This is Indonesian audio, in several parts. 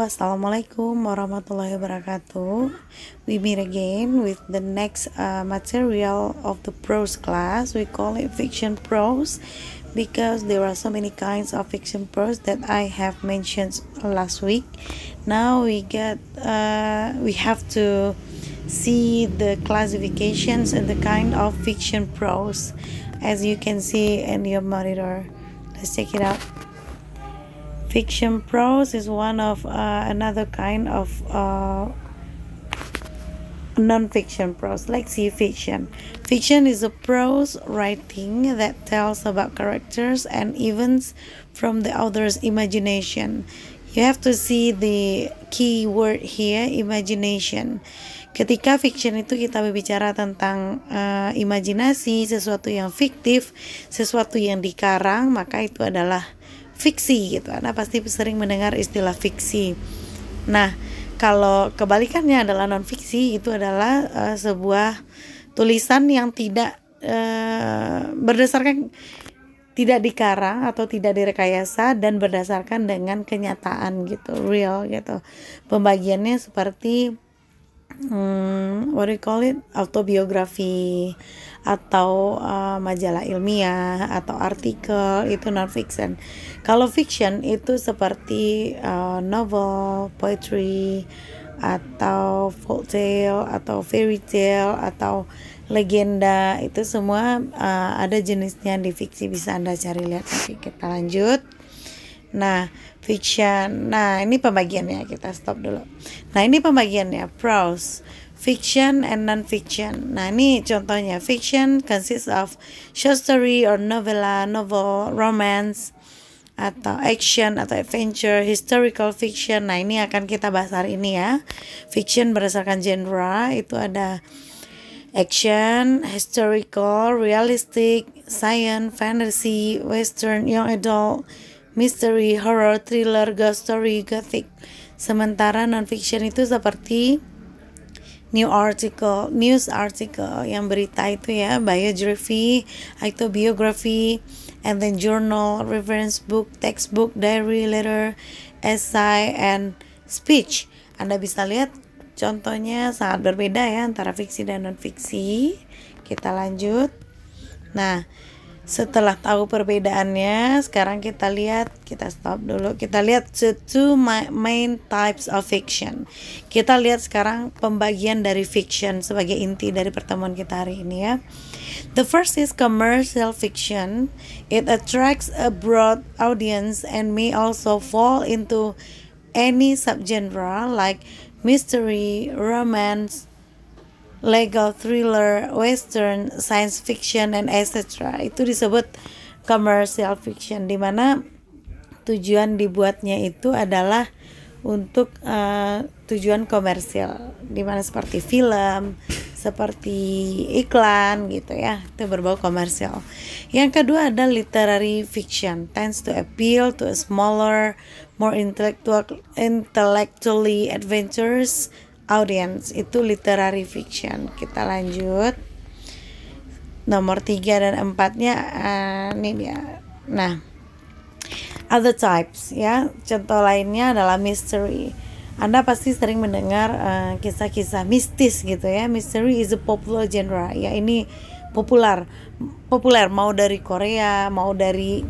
Assalamualaikum warahmatullahi wabarakatuh. We meet again with the next uh, material of the prose class. We call it fiction prose because there are so many kinds of fiction prose that I have mentioned last week. Now we get uh, we have to see the classifications and the kind of fiction prose as you can see in your monitor. Let's check it out fiction prose is one of uh, another kind of uh, non-fiction prose like see fiction fiction is a prose writing that tells about characters and events from the author's imagination you have to see the key word here imagination ketika fiction itu kita berbicara tentang uh, imajinasi sesuatu yang fiktif sesuatu yang dikarang maka itu adalah fiksi gitu Anda pasti sering mendengar istilah fiksi nah kalau kebalikannya adalah non fiksi itu adalah uh, sebuah tulisan yang tidak uh, berdasarkan tidak dikarang atau tidak direkayasa dan berdasarkan dengan kenyataan gitu real gitu pembagiannya seperti hmm, what do you call it autobiografi atau uh, majalah ilmiah atau artikel itu non fiction. Kalau fiction itu seperti uh, novel, poetry atau folk tale atau fairy tale atau legenda itu semua uh, ada jenisnya di fiksi bisa Anda cari lihat. Oke, kita lanjut. Nah, fiction. Nah, ini pembagiannya kita stop dulu. Nah, ini pembagiannya prose fiction and non-fiction. Nah, ini contohnya. Fiction consists of short story or novella, novel, romance, atau action atau adventure, historical fiction. Nah, ini akan kita bahas hari ini ya. Fiction berdasarkan genre itu ada action, historical, realistic, science, fantasy, western, young adult, mystery, horror, thriller, ghost story, gothic. Sementara non-fiction itu seperti new article, news article yang berita itu ya, biography, biography, and then journal, reference book, textbook, diary, letter, essay, and speech. Anda bisa lihat contohnya sangat berbeda ya antara fiksi dan non fiksi. Kita lanjut. Nah, setelah tahu perbedaannya sekarang kita lihat kita stop dulu kita lihat the two main types of fiction kita lihat sekarang pembagian dari fiction sebagai inti dari pertemuan kita hari ini ya the first is commercial fiction it attracts a broad audience and may also fall into any subgenre like mystery romance legal thriller, western, science fiction, and etc. Itu disebut commercial fiction, dimana tujuan dibuatnya itu adalah untuk uh, tujuan komersial, dimana seperti film, seperti iklan gitu ya, itu berbau komersial. Yang kedua ada literary fiction, tends to appeal to a smaller, more intellectual, intellectually adventurous audience itu literary fiction kita lanjut nomor tiga dan empatnya uh, ini dia nah other types ya contoh lainnya adalah mystery anda pasti sering mendengar eh, kisah-kisah uh, mistis gitu ya mystery is a popular genre ya ini populer populer mau dari Korea mau dari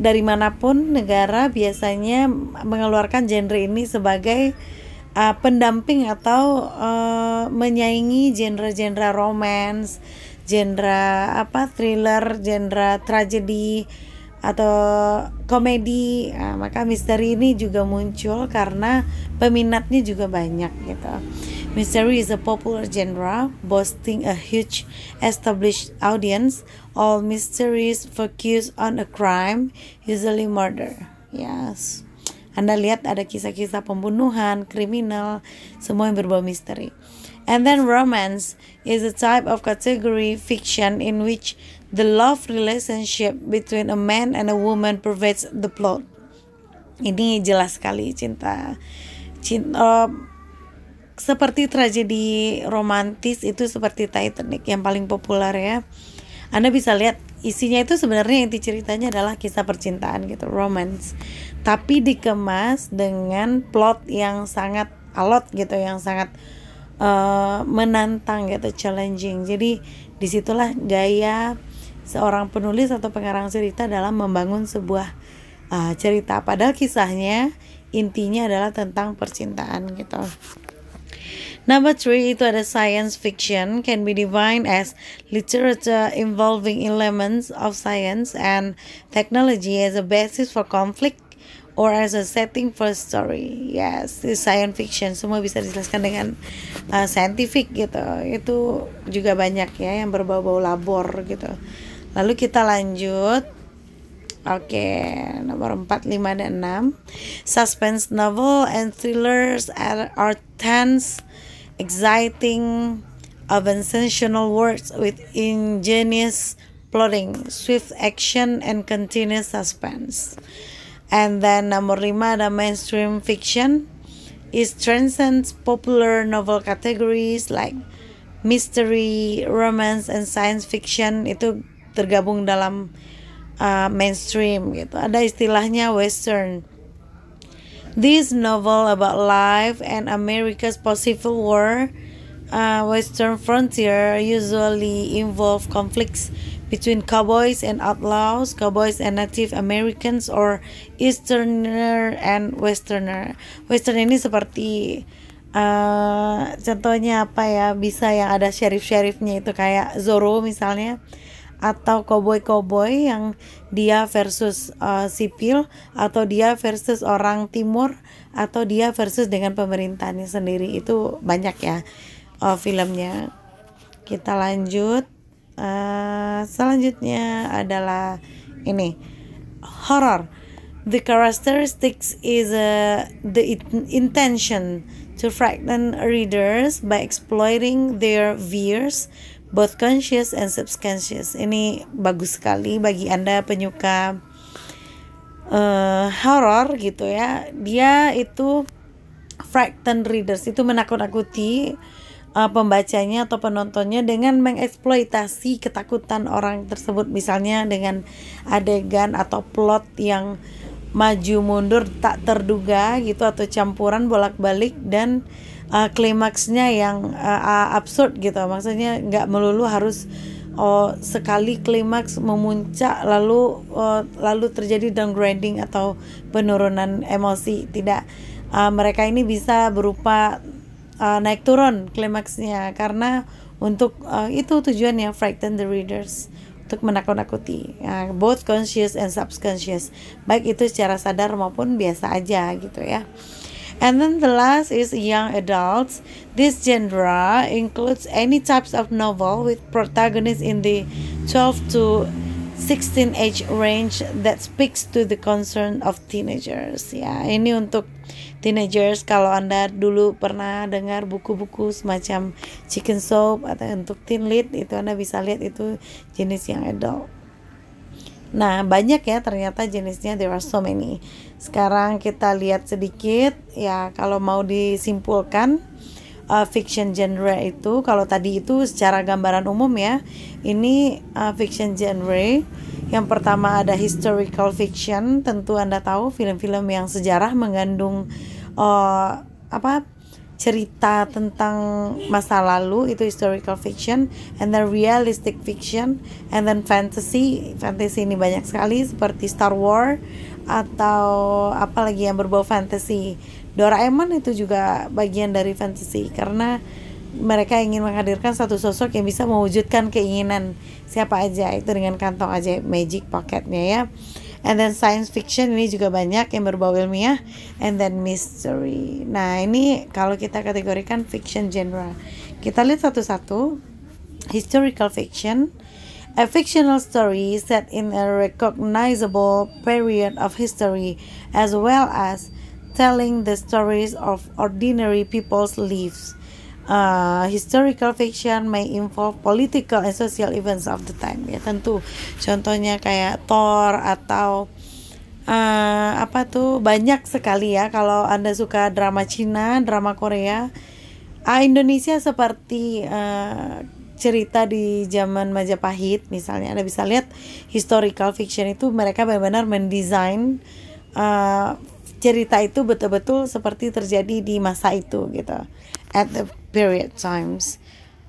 dari manapun negara biasanya mengeluarkan genre ini sebagai uh, pendamping atau uh, menyaingi genre-genre romance, genre apa thriller, genre tragedi atau komedi. Uh, maka misteri ini juga muncul karena peminatnya juga banyak gitu. Mystery is a popular genre boasting a huge established audience. All mysteries focus on a crime, usually murder. Yes. Anda lihat ada kisah-kisah pembunuhan, kriminal, semua yang berbau misteri. And then romance is a type of category fiction in which the love relationship between a man and a woman pervades the plot. Ini jelas sekali cinta, cinta uh, seperti tragedi romantis itu seperti Titanic yang paling populer ya. Anda bisa lihat isinya itu sebenarnya inti ceritanya adalah kisah percintaan gitu, romance tapi dikemas dengan plot yang sangat alot gitu yang sangat uh, menantang gitu challenging jadi disitulah gaya seorang penulis atau pengarang cerita dalam membangun sebuah uh, cerita padahal kisahnya intinya adalah tentang percintaan gitu Number three itu ada science fiction can be defined as literature involving elements of science and technology as a basis for conflict or as a setting for story. Yes, this science fiction semua bisa dijelaskan dengan uh, scientific gitu. Itu juga banyak ya yang berbau-bau labor gitu. Lalu kita lanjut Oke, okay, nomor 4, 5, dan 6 Suspense novel and thrillers are, tense, exciting, of sensational words with ingenious plotting, swift action, and continuous suspense And then nomor lima ada mainstream fiction. It transcends popular novel categories like mystery, romance, and science fiction itu tergabung dalam uh, mainstream gitu. Ada istilahnya western. This novel about life and America's possible war, uh, western frontier usually involve conflicts between cowboys and outlaws, cowboys and Native Americans or Easterner and Westerner. Western ini seperti uh, contohnya apa ya? Bisa yang ada sheriff-sheriffnya itu kayak Zorro misalnya atau cowboy-cowboy yang dia versus uh, sipil atau dia versus orang timur atau dia versus dengan pemerintahnya sendiri itu banyak ya uh, filmnya kita lanjut Eh, selanjutnya adalah ini horror the characteristics is uh, the intention to frighten readers by exploiting their fears both conscious and subconscious ini bagus sekali bagi anda penyuka uh, horror gitu ya dia itu frighten readers itu menakut-nakuti uh, pembacanya atau penontonnya dengan mengeksploitasi ketakutan orang tersebut misalnya dengan adegan atau plot yang maju mundur tak terduga gitu atau campuran bolak-balik dan uh, klimaksnya yang uh, absurd gitu maksudnya nggak melulu harus oh, sekali klimaks memuncak lalu oh, lalu terjadi downgrading atau penurunan emosi tidak uh, mereka ini bisa berupa uh, naik turun klimaksnya karena untuk uh, itu tujuannya frighten the readers untuk menakut-nakuti uh, both conscious and subconscious baik itu secara sadar maupun biasa aja gitu ya And then the last is young adults. This genre includes any types of novel with protagonists in the 12 to 16 age range that speaks to the concern of teenagers ya ini untuk teenagers kalau anda dulu pernah dengar buku-buku semacam chicken soup atau untuk teen lead itu anda bisa lihat itu jenis yang adult nah banyak ya ternyata jenisnya there are so many sekarang kita lihat sedikit ya kalau mau disimpulkan uh, fiction genre itu kalau tadi itu secara gambaran umum ya ini uh, fiction genre yang pertama ada historical fiction tentu anda tahu film-film yang sejarah mengandung uh, apa cerita tentang masa lalu itu historical fiction and then realistic fiction and then fantasy fantasy ini banyak sekali seperti Star Wars atau apa lagi yang berbau fantasy Doraemon itu juga bagian dari fantasi karena mereka ingin menghadirkan satu sosok yang bisa mewujudkan keinginan siapa aja itu dengan kantong aja magic pocketnya ya and then science fiction ini juga banyak yang berbau ilmiah and then mystery nah ini kalau kita kategorikan fiction genre kita lihat satu-satu historical fiction a fictional story set in a recognizable period of history as well as telling the stories of ordinary people's lives. Uh, historical fiction may involve political and social events of the time ya tentu contohnya kayak Thor atau uh, apa tuh banyak sekali ya kalau anda suka drama Cina drama Korea uh, Indonesia seperti uh, cerita di zaman Majapahit misalnya anda bisa lihat historical fiction itu mereka benar-benar mendesain uh, cerita itu betul-betul seperti terjadi di masa itu gitu at the period times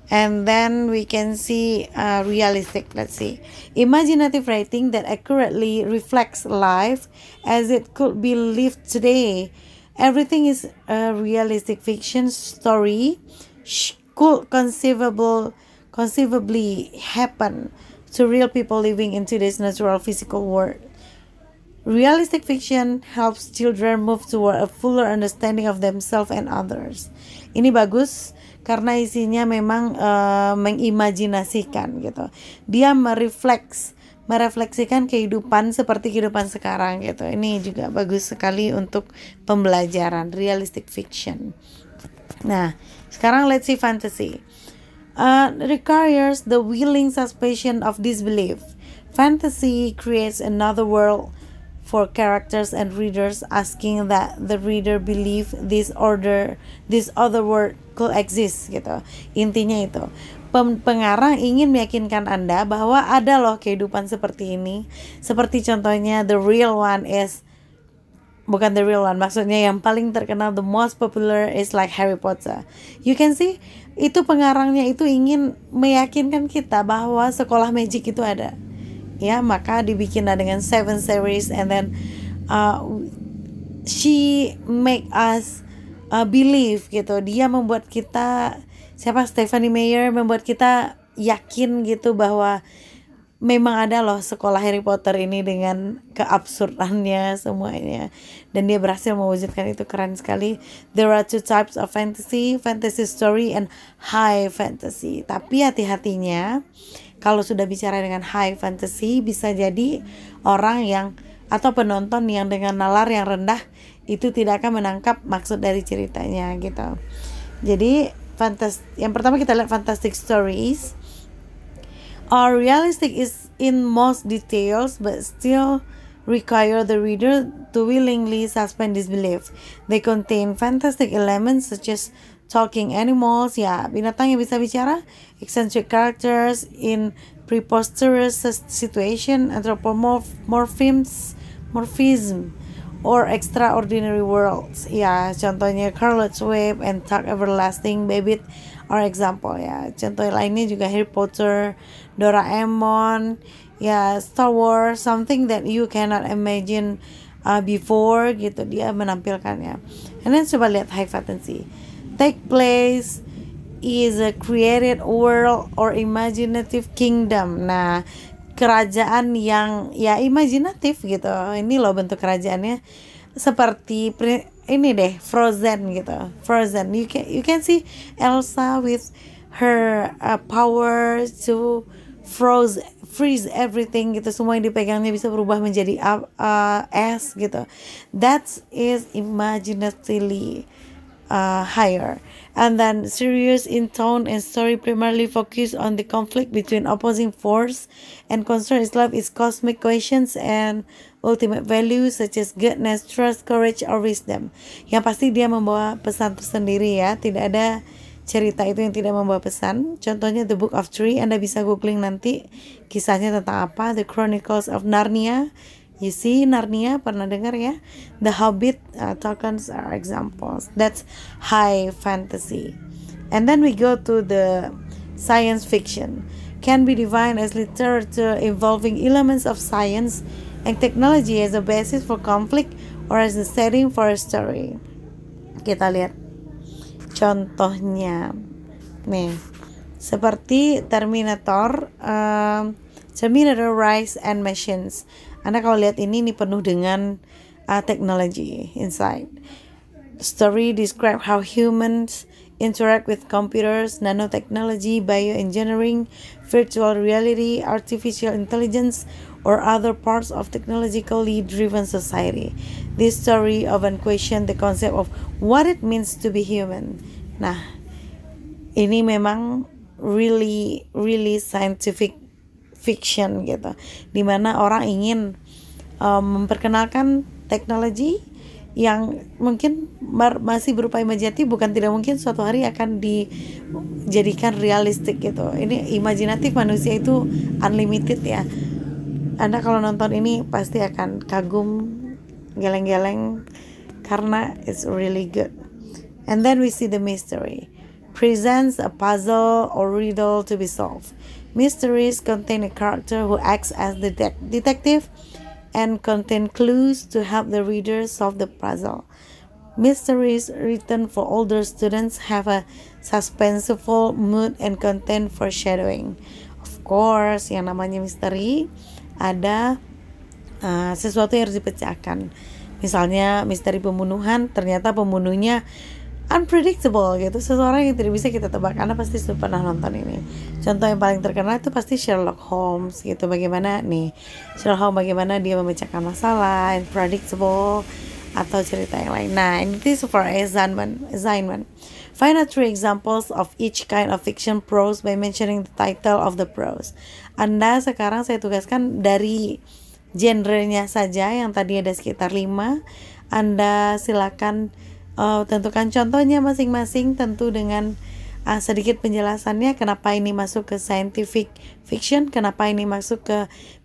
and then we can see uh, realistic let's see imaginative writing that accurately reflects life as it could be lived today everything is a realistic fiction story could conceivable conceivably happen to real people living in today's natural physical world Realistic fiction helps children move toward a fuller understanding of themselves and others. Ini bagus karena isinya memang uh, mengimajinasikan gitu. Dia merefleks merefleksikan kehidupan seperti kehidupan sekarang gitu. Ini juga bagus sekali untuk pembelajaran realistic fiction. Nah, sekarang let's see fantasy. Uh, requires the willing suspension of disbelief. Fantasy creates another world for characters and readers asking that the reader believe this order this other word coexist gitu intinya itu pengarang ingin meyakinkan Anda bahwa ada loh kehidupan seperti ini. Seperti contohnya the real one is bukan the real one, maksudnya yang paling terkenal the most popular is like Harry Potter. You can see itu pengarangnya itu ingin meyakinkan kita bahwa sekolah magic itu ada ya maka dibikinlah dengan seven series and then uh, she make us uh, believe gitu dia membuat kita siapa Stephanie Meyer membuat kita yakin gitu bahwa memang ada loh sekolah Harry Potter ini dengan keabsurdannya semuanya dan dia berhasil mewujudkan itu keren sekali there are two types of fantasy fantasy story and high fantasy tapi hati-hatinya kalau sudah bicara dengan high fantasy bisa jadi orang yang atau penonton yang dengan nalar yang rendah itu tidak akan menangkap maksud dari ceritanya gitu. Jadi fantas yang pertama kita lihat fantastic stories are realistic is in most details but still require the reader to willingly suspend disbelief. They contain fantastic elements such as talking animals ya binatang yang bisa bicara eccentric characters in preposterous situation anthropomorphisms morphism or extraordinary worlds ya contohnya Charlotte's Web and Dark Everlasting *Baby*, or example ya contoh lainnya juga Harry Potter Doraemon ya Star Wars something that you cannot imagine uh, before gitu dia menampilkannya and then coba lihat high fantasy take place is a created world or imaginative kingdom. Nah, kerajaan yang ya imajinatif gitu. Ini loh bentuk kerajaannya seperti ini deh Frozen gitu. Frozen. You can you can see Elsa with her uh, power to froze freeze everything gitu semua yang dipegangnya bisa berubah menjadi uh, uh, es gitu that is imaginatively uh, higher. And then serious in tone and story primarily focused on the conflict between opposing force and concern Islam is cosmic questions and ultimate values such as goodness, trust, courage, or wisdom. Yang pasti dia membawa pesan tersendiri ya, tidak ada cerita itu yang tidak membawa pesan. Contohnya The Book of Three. Anda bisa googling nanti kisahnya tentang apa, The Chronicles of Narnia, You see, Narnia pernah dengar ya? The Hobbit uh, tokens are uh, examples. That's high fantasy. And then we go to the science fiction. Can be defined as literature involving elements of science and technology as a basis for conflict or as a setting for a story. Kita lihat contohnya. Nih, seperti Terminator, um, Terminator Rise and Machines. Anda kalau lihat ini ini penuh dengan uh, technology insight. Story describe how humans interact with computers, nanotechnology, bioengineering, virtual reality, artificial intelligence, or other parts of technologically driven society. This story of question the concept of what it means to be human. Nah, ini memang really really scientific fiction gitu dimana orang ingin um, memperkenalkan teknologi yang mungkin masih berupa imajinatif bukan tidak mungkin suatu hari akan dijadikan realistik gitu ini imajinatif manusia itu unlimited ya anda kalau nonton ini pasti akan kagum geleng-geleng karena it's really good and then we see the mystery presents a puzzle or riddle to be solved Mysteries contain a character who acts as the de detective and contain clues to help the reader solve the puzzle. Mysteries written for older students have a suspenseful mood and contain foreshadowing. Of course, yang namanya misteri ada uh, sesuatu yang harus dipecahkan. Misalnya misteri pembunuhan, ternyata pembunuhnya unpredictable gitu seseorang yang tidak bisa kita tebak anda pasti sudah pernah nonton ini contoh yang paling terkenal itu pasti Sherlock Holmes gitu bagaimana nih Sherlock Holmes bagaimana dia memecahkan masalah unpredictable atau cerita yang lain nah ini itu for assignment assignment Find out three examples of each kind of fiction prose by mentioning the title of the prose. Anda sekarang saya tugaskan dari genrenya saja yang tadi ada sekitar lima. Anda silakan uh, tentukan contohnya masing-masing tentu dengan uh, sedikit penjelasannya kenapa ini masuk ke scientific fiction, kenapa ini masuk ke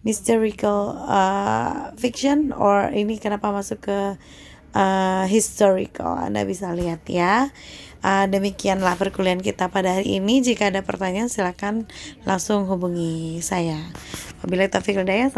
mystical uh, fiction, or ini kenapa masuk ke uh, historical. Anda bisa lihat ya. Uh, demikianlah perkuliahan kita pada hari ini. Jika ada pertanyaan silakan langsung hubungi saya. Wabillahi taufiq